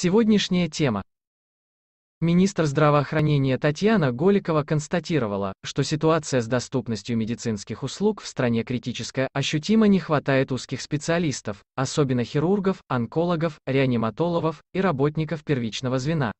Сегодняшняя тема. Министр здравоохранения Татьяна Голикова констатировала, что ситуация с доступностью медицинских услуг в стране критическая, ощутимо не хватает узких специалистов, особенно хирургов, онкологов, реаниматологов и работников первичного звена.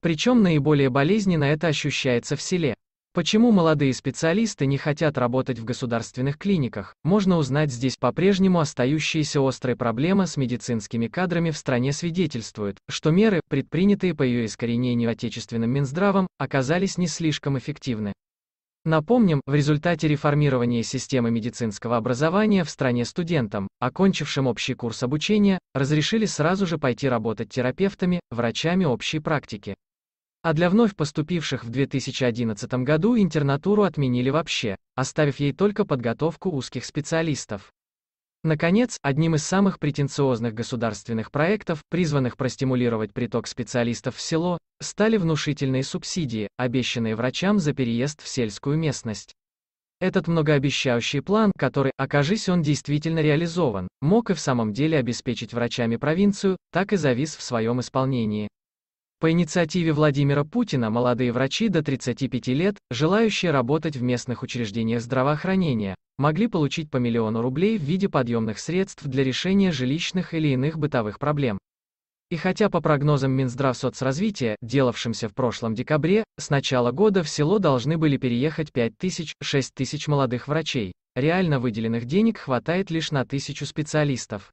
Причем наиболее болезненно это ощущается в селе. Почему молодые специалисты не хотят работать в государственных клиниках, можно узнать здесь по-прежнему остающиеся острые проблемы с медицинскими кадрами в стране свидетельствуют, что меры, предпринятые по ее искоренению отечественным Минздравом, оказались не слишком эффективны. Напомним, в результате реформирования системы медицинского образования в стране студентам, окончившим общий курс обучения, разрешили сразу же пойти работать терапевтами, врачами общей практики а для вновь поступивших в 2011 году интернатуру отменили вообще, оставив ей только подготовку узких специалистов. Наконец, одним из самых претенциозных государственных проектов, призванных простимулировать приток специалистов в село, стали внушительные субсидии, обещанные врачам за переезд в сельскую местность. Этот многообещающий план, который, окажись он действительно реализован, мог и в самом деле обеспечить врачами провинцию, так и завис в своем исполнении. По инициативе Владимира Путина молодые врачи до 35 лет, желающие работать в местных учреждениях здравоохранения, могли получить по миллиону рублей в виде подъемных средств для решения жилищных или иных бытовых проблем. И хотя по прогнозам Минздравсоцразвития, делавшимся в прошлом декабре, с начала года в село должны были переехать 5 тысяч, 6 тысяч молодых врачей, реально выделенных денег хватает лишь на тысячу специалистов.